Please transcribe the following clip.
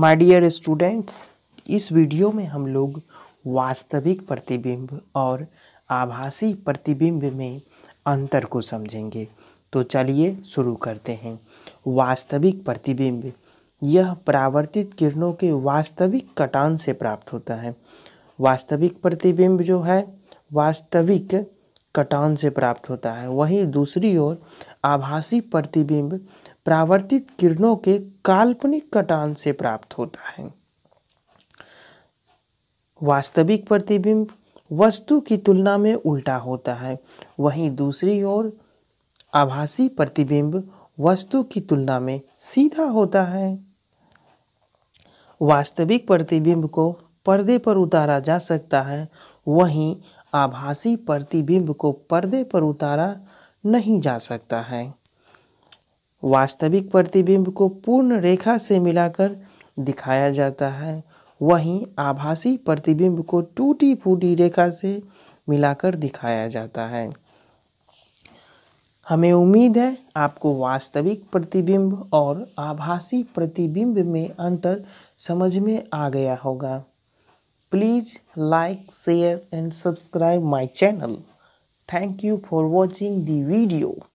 my dear students इस video में हम लोग वास्तविक प्रतिबिंब और आभासी प्रतिबिंब में अंतर को समझेंगे तो चलिए शुरू करते हैं वास्तविक प्रतिबिंब यह परावर्तित किरणों के वास्तविक कटान से प्राप्त होता है वास्तविक प्रतिबिंब जो है वास्तविक कटान से प्राप्त होता है वहीं दूसरी ओर आभासी प्रतिबिंब प्रावर्तित किरणों के काल्पनिक कटान से प्राप्त होता है वास्तविक प्रतिबिंब वस्तु की तुलना में उल्टा होता है वहीं दूसरी ओर आभासी प्रतिबिंब वस्तु की तुलना में सीधा होता है वास्तविक प्रतिबिंब को पर्दे पर उतारा जा सकता है वहीं आभासी प्रतिबिंब को पर्दे पर उतारा नहीं जा सकता है वास्तविक प्रतिबिंब को पूर्ण रेखा से मिलाकर दिखाया जाता है वहीं आभासी प्रतिबिंब को टूटी फूटी रेखा से मिलाकर दिखाया जाता है हमें उम्मीद है आपको वास्तविक प्रतिबिंब और आभासी प्रतिबिंब में अंतर समझ में आ गया होगा please like share and subscribe my channel thank you for watching the video